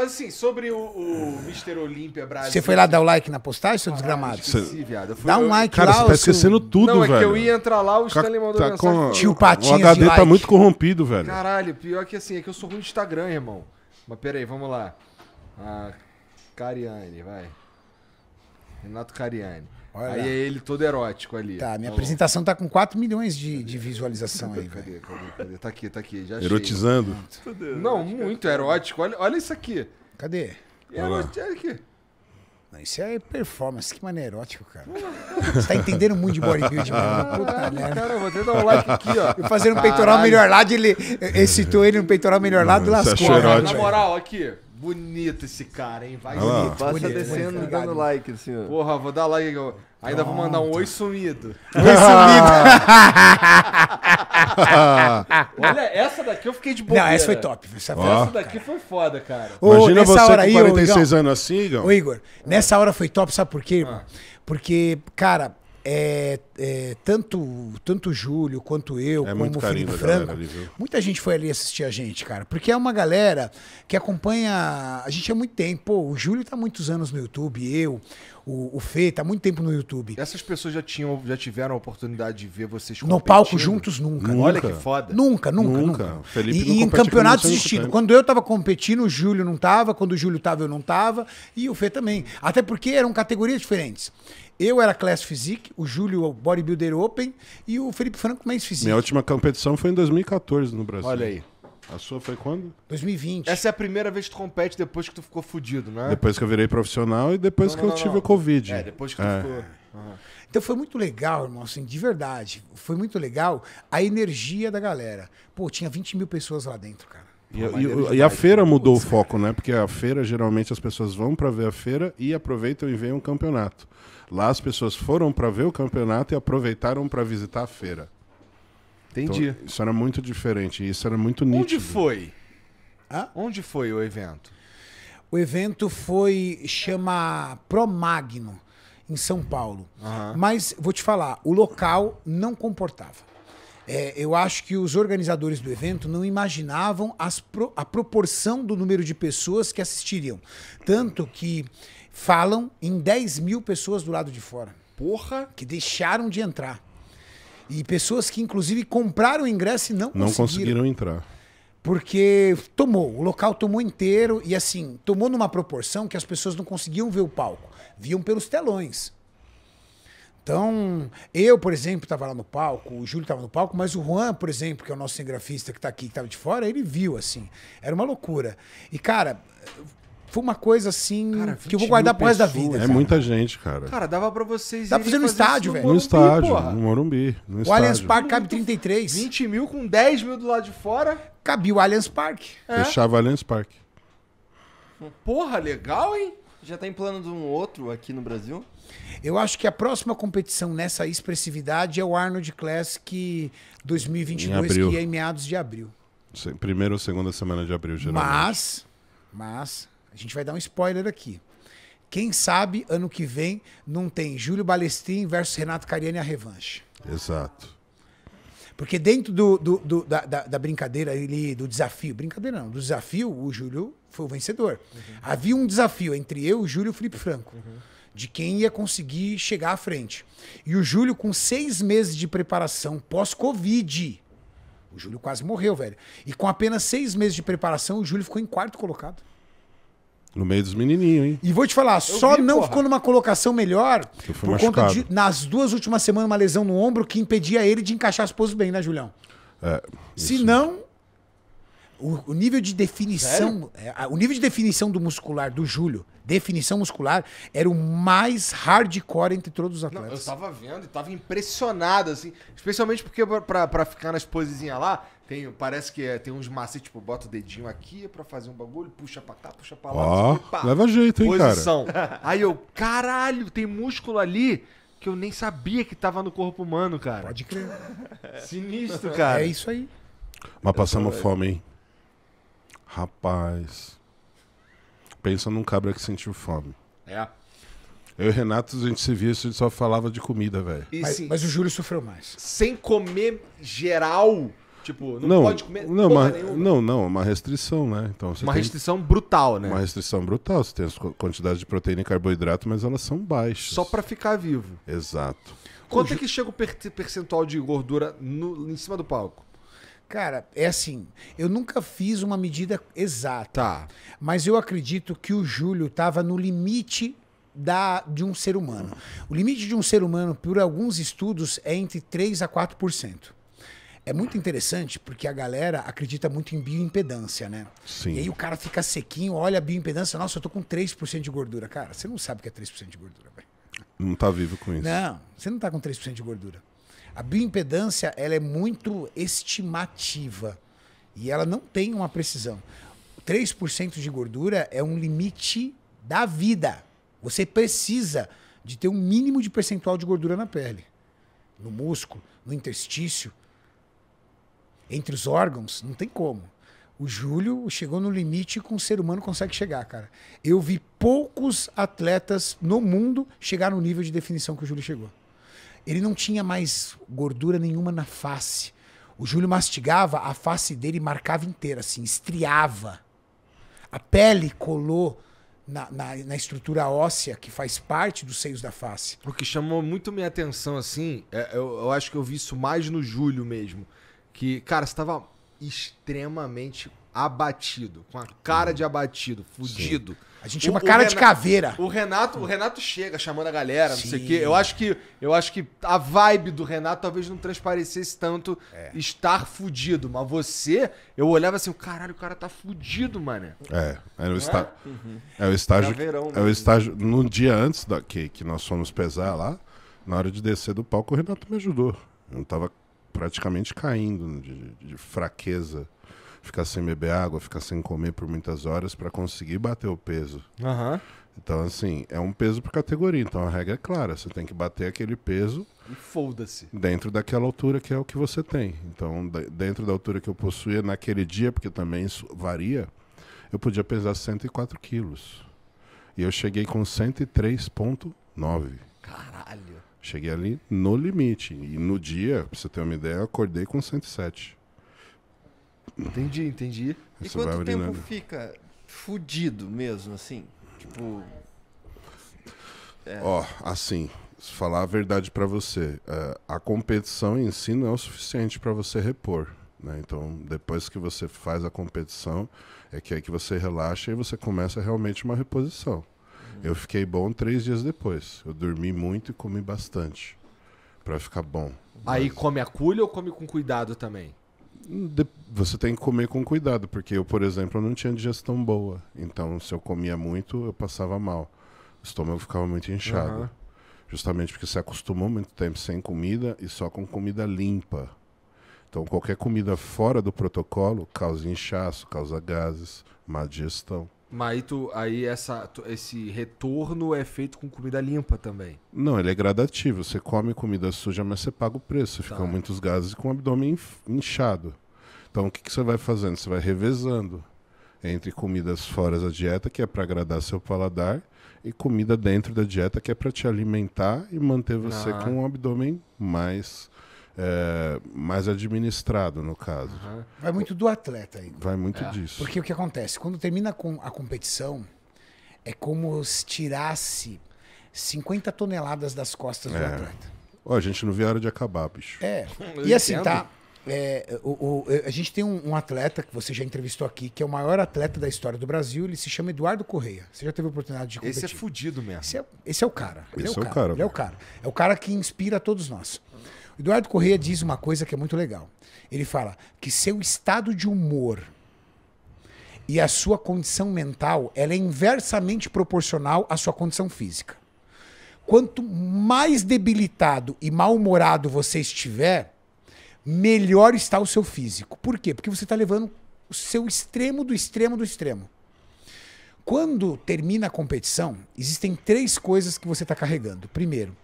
mas assim, sobre o, o Mr. Olímpia Brasil. Você foi lá dar o like na postagem, seu desgramado? Ah, Sim, viado. Dá um like cara, lá. Cara, você tá esquecendo tudo, velho. Não, é que eu ia entrar lá, o tá Stanley mandou tá mensagem. Com... Tio Patinho, O HD tá like. muito corrompido, velho. Caralho, pior que assim, é que eu sou ruim de Instagram, irmão. Mas peraí, vamos lá. A ah, Cariane, vai. Renato Cariani. Olha aí lá. é ele todo erótico ali. Tá, minha apresentação tá com 4 milhões de, de visualização aí. Cadê, velho. cadê, cadê? Tá aqui, tá aqui. Já achei. Erotizando. Não, muito erótico. Olha, olha isso aqui. Cadê? É, olha aqui. Não, isso é performance, que maneiro erótico, cara. Você tá entendendo muito de bodybuilding, mano. Ah, Puta Caralho, cara, eu vou até dar um like aqui, ó. Eu fazendo um peitoral melhor lado, eh, eh, ele excitou ele no peitoral melhor lado, e lascou. Na moral, aqui. Bonito esse cara, hein? Vai ah, bonito, Passa bonito, descendo e dando like, senhor. Assim, Porra, vou dar like. Ainda Pronto. vou mandar um oi sumido. Oi sumido. Olha, essa daqui eu fiquei de boa Não, essa foi top. Essa, essa daqui foi foda, cara. Ô, Imagina você hora com 46 aí, anos assim, Igor. Ô, Igor, nessa hora foi top, sabe por quê? Ah. Porque, cara, é, é, tanto tanto o Júlio quanto eu, é como o Felipe Franco, muita gente foi ali assistir a gente, cara. Porque é uma galera que acompanha a gente há é muito tempo. Pô, o Júlio tá muitos anos no YouTube, eu, o, o Fê tá muito tempo no YouTube. Essas pessoas já, tinham, já tiveram a oportunidade de ver vocês No palco juntos, nunca. nunca. Olha que foda. Nunca, nunca, nunca. nunca. Felipe e, e em campeonatos existindo. Quando eu tava competindo, o Júlio não tava. Quando o Júlio tava, eu não tava. E o Fê também. Até porque eram categorias diferentes. Eu era Class Physique, o Júlio Bodybuilder Open e o Felipe Franco mais Physique. Minha última competição foi em 2014 no Brasil. Olha aí. A sua foi quando? 2020. Essa é a primeira vez que tu compete depois que tu ficou fudido, né? Depois que eu virei profissional e depois não, que eu não, tive o Covid. É, depois que tu é. ficou... Uhum. Então foi muito legal, irmão, assim, de verdade. Foi muito legal a energia da galera. Pô, tinha 20 mil pessoas lá dentro, cara. E, e, e a feira mudou o foco, né? Porque a feira, geralmente, as pessoas vão para ver a feira e aproveitam e veem um campeonato. Lá as pessoas foram para ver o campeonato e aproveitaram para visitar a feira. Entendi. Então, isso era muito diferente, isso era muito nítido. Onde foi? Ah, Onde foi o evento? O evento foi, chama Promagno, em São Paulo. Uhum. Mas, vou te falar, o local não comportava. É, eu acho que os organizadores do evento não imaginavam pro, a proporção do número de pessoas que assistiriam. Tanto que falam em 10 mil pessoas do lado de fora. Porra! Que deixaram de entrar. E pessoas que, inclusive, compraram o ingresso e não, não conseguiram. conseguiram entrar. Porque tomou, o local tomou inteiro e, assim, tomou numa proporção que as pessoas não conseguiam ver o palco. Viam pelos telões. Então, eu, por exemplo, estava lá no palco, o Júlio estava no palco, mas o Juan, por exemplo, que é o nosso cinegrafista que está aqui, que estava de fora, ele viu, assim. Era uma loucura. E, cara, foi uma coisa assim cara, que eu vou guardar pro resto da vida. É cara. muita gente, cara. Cara, dava para vocês. Dá para fazer no estádio, velho. No, no estádio, porra. no Morumbi. No o estádio. Allianz Park cabe 33. 20 mil com 10 mil do lado de fora. Cabia o Allianz Park. É. Fechava o Allianz Park. Porra, legal, hein? Já está em plano de um outro aqui no Brasil? Eu acho que a próxima competição nessa expressividade é o Arnold Classic 2022, que é em meados de abril. Primeira ou segunda semana de abril, geralmente. Mas, mas, a gente vai dar um spoiler aqui. Quem sabe ano que vem não tem Júlio Balestrin versus Renato Cariani a revanche. Exato. Porque dentro do, do, do da, da, brincadeira ali, do desafio, brincadeira não, do desafio, o Júlio foi o vencedor. Uhum. Havia um desafio entre eu, o Júlio e o Felipe Franco. Uhum. De quem ia conseguir chegar à frente. E o Júlio, com seis meses de preparação pós-Covid, o Júlio quase morreu, velho. E com apenas seis meses de preparação, o Júlio ficou em quarto colocado. No meio dos menininhos, hein? E vou te falar, eu só vi, não porra. ficou numa colocação melhor por machucado. conta de, nas duas últimas semanas, uma lesão no ombro que impedia ele de encaixar as poses bem, né, Julião? É, Se não, o, nível de definição, é, o nível de definição do muscular do Júlio, definição muscular, era o mais hardcore entre todos os atletas. Não, eu tava vendo e tava impressionado, assim, especialmente porque pra, ficar nas posezinhas lá, tem, parece que é, tem uns macetes, tipo, bota o dedinho aqui pra fazer um bagulho, puxa pra cá, puxa pra lá. Ó, oh, leva jeito, hein, Posição. cara. Aí eu, caralho, tem músculo ali que eu nem sabia que tava no corpo humano, cara. Pode crer. Sinistro, cara. É isso aí. Mas passamos fome, hein? Rapaz. Pensa num cabra que sentiu fome. É. Eu e o Renato, a gente se via, a gente só falava de comida, velho. Mas, mas, o Júlio sofreu mais. Sem comer geral. Tipo, não, não pode comer não, uma, nenhuma. Não, não, é uma restrição, né? Então, uma tem, restrição brutal, né? Uma restrição brutal. Você tem as quantidades de proteína e carboidrato, mas elas são baixas. Só para ficar vivo. Exato. Quanto é que chega o percentual de gordura no, em cima do palco? Cara, é assim, eu nunca fiz uma medida exata. Tá. Mas eu acredito que o Júlio estava no limite da, de um ser humano. O limite de um ser humano, por alguns estudos, é entre 3 a 4%. É muito interessante porque a galera acredita muito em bioimpedância, né? Sim. E aí o cara fica sequinho, olha a bioimpedância, nossa, eu tô com 3% de gordura. Cara, você não sabe o que é 3% de gordura, velho. Não tá vivo com isso. Não, você não tá com 3% de gordura. A bioimpedância ela é muito estimativa e ela não tem uma precisão. 3% de gordura é um limite da vida. Você precisa de ter um mínimo de percentual de gordura na pele, no músculo, no interstício, entre os órgãos, não tem como. O Júlio chegou no limite que um ser humano consegue chegar, cara. Eu vi poucos atletas no mundo chegar no nível de definição que o Júlio chegou. Ele não tinha mais gordura nenhuma na face. O Júlio mastigava, a face dele marcava inteira, assim, estriava. A pele colou na, na, na estrutura óssea que faz parte dos seios da face. O que chamou muito minha atenção, assim, é, eu, eu acho que eu vi isso mais no Júlio mesmo. Que, cara, você extremamente abatido, com a cara de abatido, fudido. Sim. A gente tinha chama cara Renato, de caveira. O Renato, o Renato chega chamando a galera, Sim. não sei o quê. Eu acho que eu acho que a vibe do Renato talvez não transparecesse tanto é. estar fudido, mas você, eu olhava assim, caralho, o cara tá fudido, mano. É, é, o É? Uhum. é? o estágio. é o estágio no dia antes da que que nós fomos pesar lá, na hora de descer do palco o Renato me ajudou. Eu tava praticamente caindo né, de, de fraqueza ficar sem beber água, ficar sem comer por muitas horas para conseguir bater o peso. Uhum. Então, assim, é um peso por categoria. Então a regra é clara: você tem que bater aquele peso. E foda-se. Dentro daquela altura que é o que você tem. Então, dentro da altura que eu possuía naquele dia, porque também isso varia, eu podia pesar 104 quilos. E eu cheguei com 103,9. Caralho. Cheguei ali no limite. E no dia, pra você ter uma ideia, eu acordei com 107. Entendi, entendi. E quanto tempo fica fudido mesmo, assim? Tipo. É. Ó, assim, falar a verdade para você, é, a competição em si não é o suficiente para você repor. Né? Então, depois que você faz a competição, é que aí é que você relaxa e você começa realmente uma reposição. Uhum. Eu fiquei bom três dias depois. Eu dormi muito e comi bastante para ficar bom. Aí Mas... come a culha ou come com cuidado também? Você tem que comer com cuidado, porque eu, por exemplo, não tinha digestão boa. Então, se eu comia muito, eu passava mal. O estômago ficava muito inchado. Uhum. Justamente porque você acostumou muito tempo sem comida e só com comida limpa. Então, qualquer comida fora do protocolo causa inchaço, causa gases, má digestão. Mas aí, tu, aí essa, tu, esse retorno é feito com comida limpa também? Não, ele é gradativo. Você come comida suja, mas você paga o preço. Tá. com muitos gases e com o abdômen inchado. Então, o que, que você vai fazendo? Você vai revezando entre comidas fora da dieta, que é para agradar seu paladar, e comida dentro da dieta, que é para te alimentar e manter você uhum. com um abdômen mais. É, mais administrado, no caso. Uhum. Vai muito do atleta aí. Vai muito é. disso. Porque o que acontece? Quando termina com a competição, é como se tirasse 50 toneladas das costas é. do atleta. Ó, a gente não viu a hora de acabar, bicho. É. E assim, tá? É, o, o, é, a gente tem um, um, atleta que você já entrevistou aqui, que é o maior atleta da história do Brasil. Ele se chama Eduardo Correia. Você já teve a oportunidade de competir. Esse é fudido mesmo. Esse é, esse é o cara. Ele esse é, é o cara. cara. Ele é o cara. É o cara que inspira todos nós. O Eduardo Correia diz uma coisa que é muito legal. Ele fala que seu estado de humor e a sua condição mental ela é inversamente proporcional à sua condição física. Quanto mais debilitado e mal-humorado você estiver, melhor está o seu físico. Por quê? Porque você está levando o seu extremo do extremo do extremo. Quando termina a competição, existem três coisas que você está carregando. Primeiro,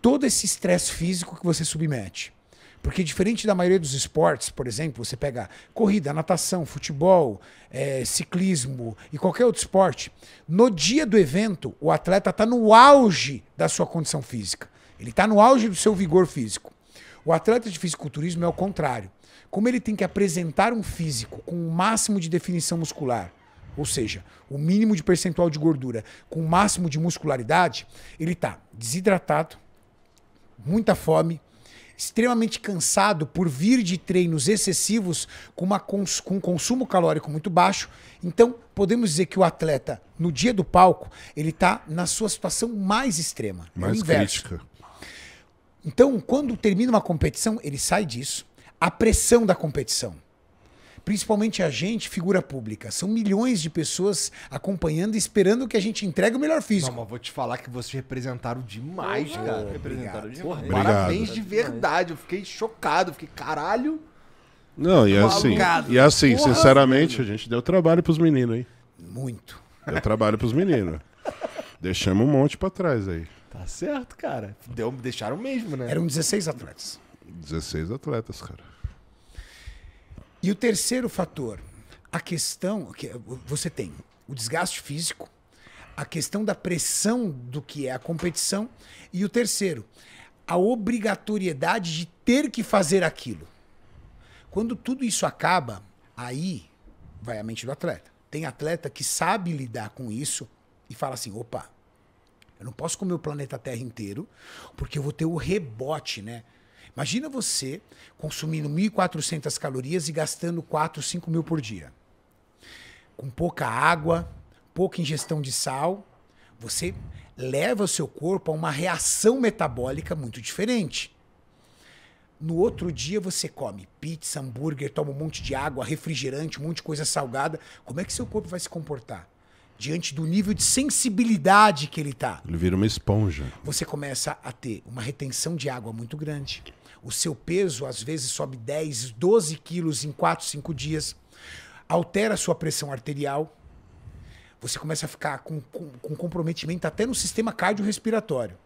todo esse estresse físico que você submete. Porque diferente da maioria dos esportes, por exemplo, você pega corrida, natação, futebol, é, ciclismo e qualquer outro esporte, no dia do evento, o atleta está no auge da sua condição física. Ele está no auge do seu vigor físico. O atleta de fisiculturismo é o contrário. Como ele tem que apresentar um físico com o máximo de definição muscular, ou seja, o mínimo de percentual de gordura com o máximo de muscularidade, ele está desidratado, muita fome, extremamente cansado por vir de treinos excessivos com, uma cons com um consumo calórico muito baixo. Então, podemos dizer que o atleta, no dia do palco, ele está na sua situação mais extrema. É mais é crítica. Então, quando termina uma competição, ele sai disso. A pressão da competição. Principalmente a gente, figura pública. São milhões de pessoas acompanhando e esperando que a gente entregue o melhor físico. Não, mas vou te falar que vocês representaram demais, oh, cara. Representaram obrigado. demais. Porra, parabéns de verdade. Eu fiquei chocado. Fiquei, caralho. Não, e assim, e assim Porra, sinceramente, filho. a gente deu trabalho pros meninos aí. Muito. Deu trabalho pros meninos. Deixamos um monte pra trás aí. Tá certo, cara. Deu, deixaram mesmo, né? Eram 16 atletas. 16 atletas, cara. E o terceiro fator, a questão que você tem o desgaste físico, a questão da pressão do que é a competição e o terceiro, a obrigatoriedade de ter que fazer aquilo. Quando tudo isso acaba, aí vai a mente do atleta. Tem atleta que sabe lidar com isso e fala assim: opa, eu não posso comer o planeta Terra inteiro, porque eu vou ter o rebote, né? Imagina você consumindo 1.400 calorias e gastando 4, 5 mil por dia. Com pouca água, pouca ingestão de sal, você leva o seu corpo a uma reação metabólica muito diferente. No outro dia você come pizza, hambúrguer, toma um monte de água, refrigerante, um monte de coisa salgada. Como é que seu corpo vai se comportar? diante do nível de sensibilidade que ele está. Ele vira uma esponja. Você começa a ter uma retenção de água muito grande. O seu peso, às vezes, sobe 10, 12 quilos em 4, 5 dias. Altera a sua pressão arterial. Você começa a ficar com, com, com comprometimento até no sistema cardiorrespiratório.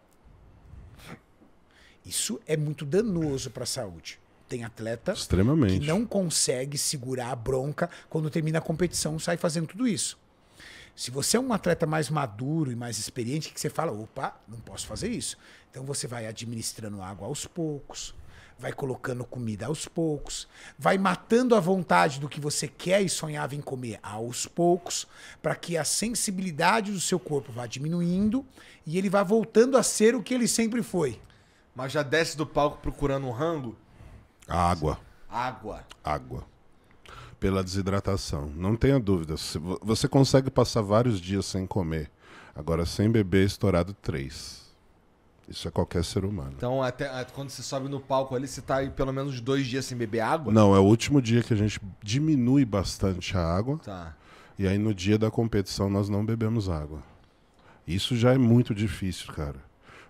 Isso é muito danoso para a saúde. Tem atleta que não consegue segurar a bronca quando termina a competição, sai fazendo tudo isso. Se você é um atleta mais maduro e mais experiente, que você fala, opa, não posso fazer isso. Então você vai administrando água aos poucos, vai colocando comida aos poucos, vai matando a vontade do que você quer e sonhava em comer aos poucos, para que a sensibilidade do seu corpo vá diminuindo e ele vá voltando a ser o que ele sempre foi. Mas já desce do palco procurando um rango? Água. Água. Água pela desidratação. Não tenha dúvida. Você consegue passar vários dias sem comer. Agora, sem beber, estourado três. Isso é qualquer ser humano. Então, até, quando você sobe no palco ali, você está pelo menos dois dias sem beber água? Não, é o último dia que a gente diminui bastante a água. Tá. E aí, no dia da competição, nós não bebemos água. Isso já é muito difícil, cara.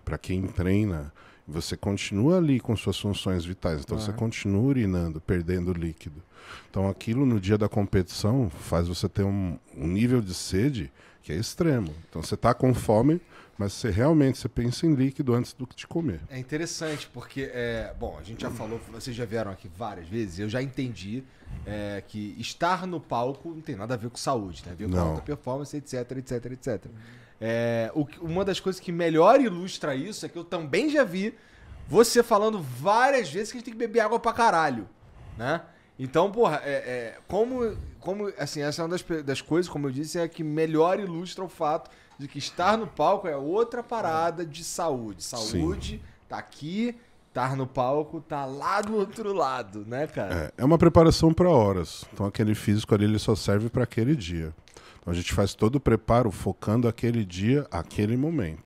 Para quem treina, você continua ali com suas funções vitais, então uhum. você continua urinando, perdendo líquido. Então aquilo no dia da competição faz você ter um, um nível de sede que é extremo. Então você está com fome, mas você realmente você pensa em líquido antes do que te comer. É interessante porque, é, bom, a gente já falou, vocês já vieram aqui várias vezes, eu já entendi é, que estar no palco não tem nada a ver com saúde, tem a ver com alta performance, etc, etc, etc. Uhum. É, o, uma das coisas que melhor ilustra isso é que eu também já vi você falando várias vezes que a gente tem que beber água pra caralho, né? Então, porra, é, é, como, como, assim, essa é uma das, das coisas, como eu disse, é que melhor ilustra o fato de que estar no palco é outra parada de saúde. Saúde Sim. tá aqui, estar no palco tá lá do outro lado, né, cara? É, é uma preparação para horas. Então, aquele físico ali, ele só serve para aquele dia a gente faz todo o preparo focando aquele dia, aquele momento.